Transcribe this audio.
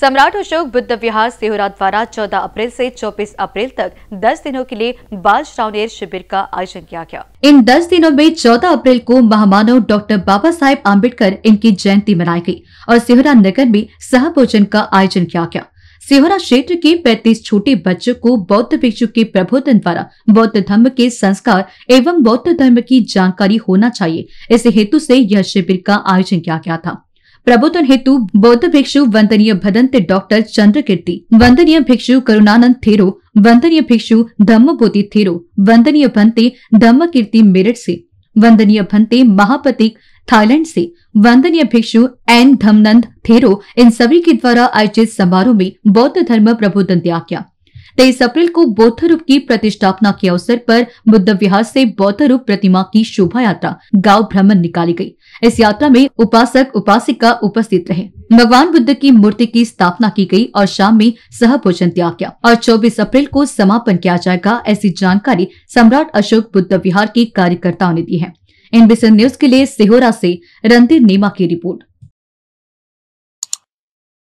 सम्राट अशोक बुद्ध विहार सेहोरा द्वारा 14 अप्रैल से 24 अप्रैल तक 10 दिनों के लिए बाल श्रावणेर शिविर का आयोजन किया गया इन 10 दिनों में 14 अप्रैल को महामानव डॉक्टर बाबा साहेब आम्बेडकर इनकी जयंती मनाई गई और सेहोरा नगर में सह भोजन का आयोजन किया गया सेहोरा क्षेत्र के 35 छोटे बच्चों को बौद्ध भिक्षु के प्रबोधन द्वारा बौद्ध धर्म के संस्कार एवं बौद्ध धर्म की जानकारी होना चाहिए इस हेतु से यह शिविर का आयोजन किया गया था प्रबोधन हेतु बौद्ध भिक्षु वंदनीय भदंत डॉक्टर चंद्रकीर्ति वंदनीय भिक्षु करुणानंद थेरो वंदनीय भिक्षु धम्मबोधि थेरो वंदनीय भंते कीर्ति मेरठ से वंदनीय भंते महापतिक थाईलैंड से वंदनीय भिक्षु एन धमनंद थेरो इन सभी के द्वारा आयोजित समारोह में बौद्ध धर्म प्रबोधन दिया गया तेईस अप्रैल को बौद्ध रूप की प्रतिष्ठापना के अवसर पर बुद्ध विहार से बौद्ध रूप प्रतिमा की शोभा यात्रा गाँव भ्रमण निकाली गयी इस यात्रा में उपासक उपासिका उपस्थित रहे भगवान बुद्ध की मूर्ति की स्थापना की गई और शाम में सह भोजन दिया गया और 24 अप्रैल को समापन किया जाएगा ऐसी जानकारी सम्राट अशोक बुद्ध विहार के कार्यकर्ताओं ने दी है एनबीसी न्यूज के लिए सिहोरा से रणधीर नेमा की रिपोर्ट